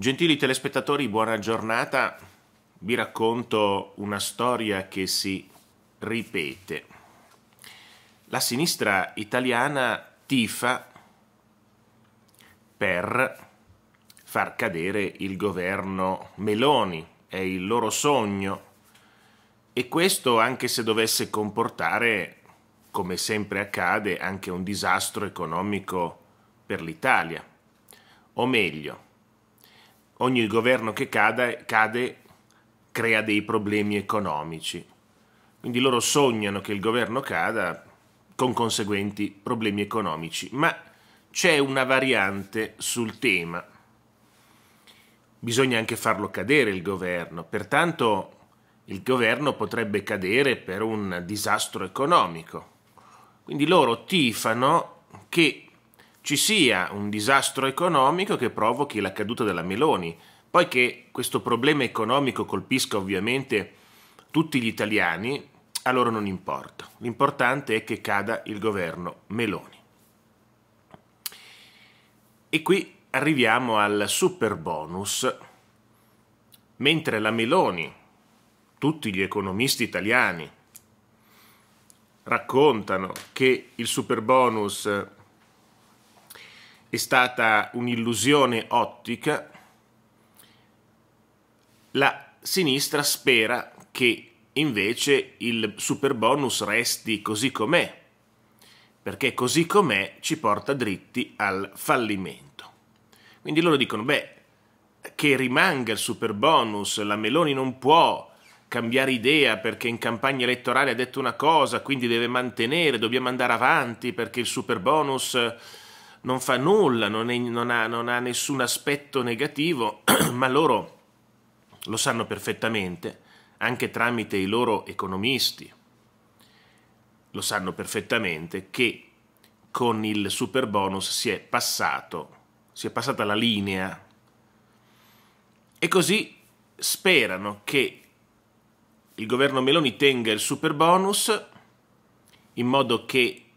Gentili telespettatori, buona giornata. Vi racconto una storia che si ripete. La sinistra italiana tifa per far cadere il governo Meloni, è il loro sogno. E questo anche se dovesse comportare, come sempre accade, anche un disastro economico per l'Italia. O meglio, ogni governo che cade, cade crea dei problemi economici. Quindi loro sognano che il governo cada con conseguenti problemi economici, ma c'è una variante sul tema. Bisogna anche farlo cadere il governo, pertanto il governo potrebbe cadere per un disastro economico. Quindi loro tifano che ci sia un disastro economico che provochi la caduta della Meloni. poiché questo problema economico colpisca ovviamente tutti gli italiani, a loro non importa. L'importante è che cada il governo Meloni. E qui arriviamo al super bonus. Mentre la Meloni, tutti gli economisti italiani raccontano che il super bonus è stata un'illusione ottica, la sinistra spera che invece il super bonus resti così com'è, perché così com'è ci porta dritti al fallimento. Quindi loro dicono, beh, che rimanga il super bonus, la Meloni non può cambiare idea perché in campagna elettorale ha detto una cosa, quindi deve mantenere, dobbiamo andare avanti perché il super bonus non fa nulla, non, è, non, ha, non ha nessun aspetto negativo, ma loro lo sanno perfettamente, anche tramite i loro economisti, lo sanno perfettamente che con il super bonus si è passato, si è passata la linea e così sperano che il governo Meloni tenga il super bonus in modo che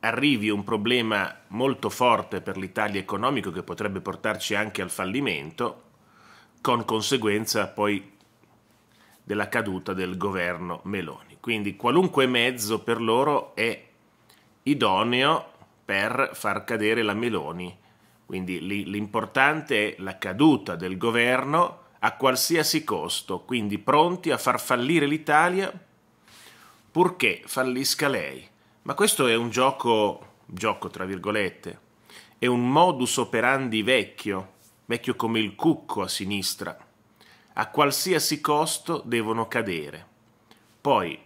arrivi un problema molto forte per l'Italia economico che potrebbe portarci anche al fallimento, con conseguenza poi della caduta del governo Meloni. Quindi qualunque mezzo per loro è idoneo per far cadere la Meloni. Quindi l'importante è la caduta del governo a qualsiasi costo, quindi pronti a far fallire l'Italia purché fallisca lei. Ma questo è un gioco, gioco tra virgolette, è un modus operandi vecchio, vecchio come il cucco a sinistra. A qualsiasi costo devono cadere. Poi,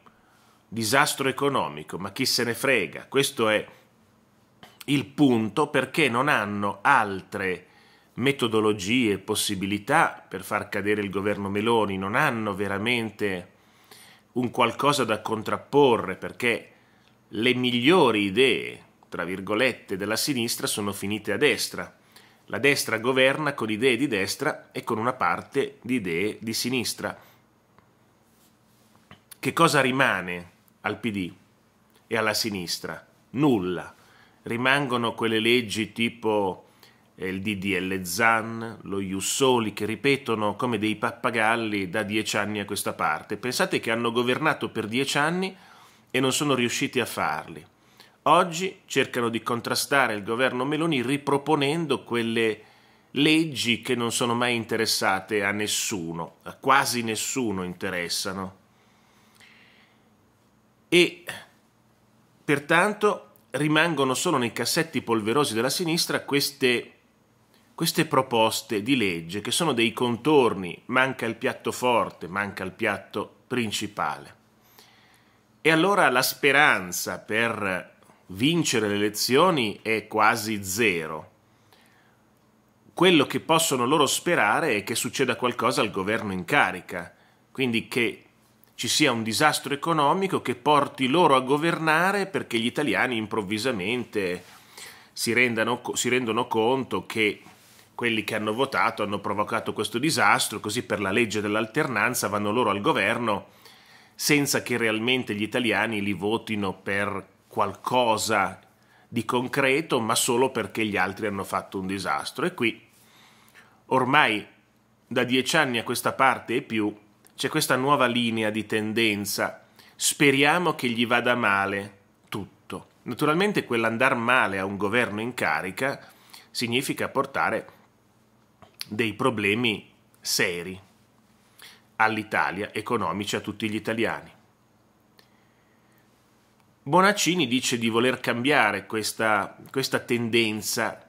disastro economico, ma chi se ne frega, questo è il punto perché non hanno altre metodologie, possibilità per far cadere il governo Meloni, non hanno veramente un qualcosa da contrapporre perché le migliori idee, tra virgolette, della sinistra sono finite a destra. La destra governa con idee di destra e con una parte di idee di sinistra. Che cosa rimane al PD e alla sinistra? Nulla. Rimangono quelle leggi tipo eh, il DDL Zan, lo Jussoli, che ripetono come dei pappagalli da dieci anni a questa parte. Pensate che hanno governato per dieci anni e non sono riusciti a farli. Oggi cercano di contrastare il governo Meloni riproponendo quelle leggi che non sono mai interessate a nessuno, a quasi nessuno interessano. E pertanto rimangono solo nei cassetti polverosi della sinistra queste, queste proposte di legge che sono dei contorni, manca il piatto forte, manca il piatto principale. E allora la speranza per vincere le elezioni è quasi zero. Quello che possono loro sperare è che succeda qualcosa al governo in carica, quindi che ci sia un disastro economico che porti loro a governare perché gli italiani improvvisamente si, rendano, si rendono conto che quelli che hanno votato hanno provocato questo disastro, così per la legge dell'alternanza vanno loro al governo senza che realmente gli italiani li votino per qualcosa di concreto, ma solo perché gli altri hanno fatto un disastro. E qui, ormai da dieci anni a questa parte e più, c'è questa nuova linea di tendenza. Speriamo che gli vada male tutto. Naturalmente quell'andar male a un governo in carica significa portare dei problemi seri all'Italia, economici a tutti gli italiani. Bonaccini dice di voler cambiare questa, questa tendenza.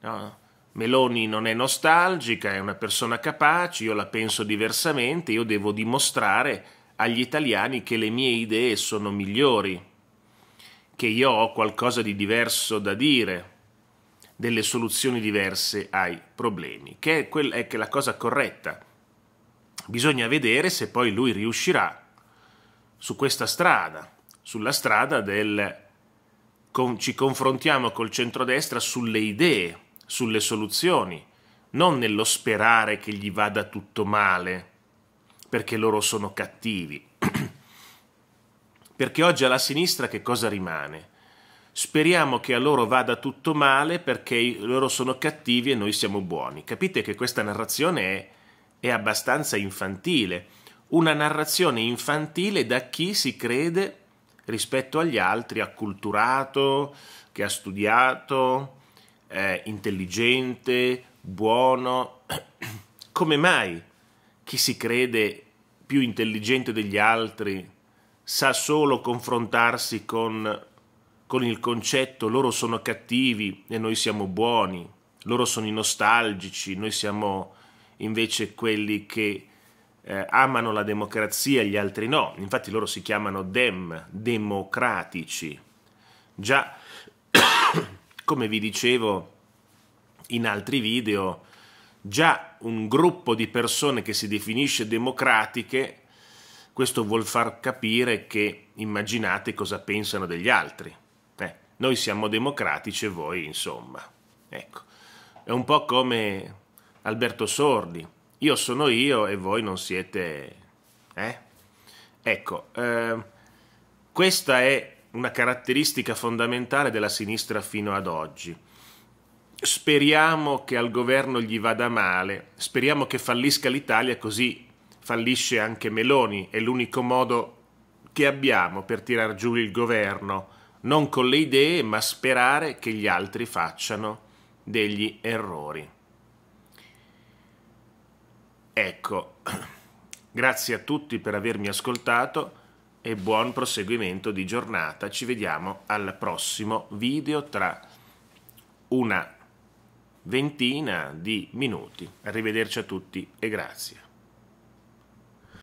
No? Meloni non è nostalgica, è una persona capace, io la penso diversamente, io devo dimostrare agli italiani che le mie idee sono migliori, che io ho qualcosa di diverso da dire, delle soluzioni diverse ai problemi, che è, quella, è la cosa corretta. Bisogna vedere se poi lui riuscirà su questa strada, sulla strada del con, ci confrontiamo col centrodestra sulle idee, sulle soluzioni, non nello sperare che gli vada tutto male, perché loro sono cattivi. perché oggi alla sinistra che cosa rimane? Speriamo che a loro vada tutto male perché loro sono cattivi e noi siamo buoni. Capite che questa narrazione è è abbastanza infantile, una narrazione infantile da chi si crede rispetto agli altri acculturato, che ha studiato, eh, intelligente, buono. Come mai chi si crede più intelligente degli altri sa solo confrontarsi con, con il concetto loro sono cattivi e noi siamo buoni, loro sono i nostalgici, noi siamo invece quelli che eh, amano la democrazia e gli altri no. Infatti loro si chiamano dem, democratici. Già, come vi dicevo in altri video, già un gruppo di persone che si definisce democratiche, questo vuol far capire che immaginate cosa pensano degli altri. Eh, noi siamo democratici e voi insomma. Ecco, è un po' come Alberto Sordi, io sono io e voi non siete... Eh? Ecco, eh, questa è una caratteristica fondamentale della sinistra fino ad oggi. Speriamo che al governo gli vada male, speriamo che fallisca l'Italia così fallisce anche Meloni, è l'unico modo che abbiamo per tirar giù il governo, non con le idee ma sperare che gli altri facciano degli errori. Ecco, grazie a tutti per avermi ascoltato e buon proseguimento di giornata. Ci vediamo al prossimo video tra una ventina di minuti. Arrivederci a tutti e grazie.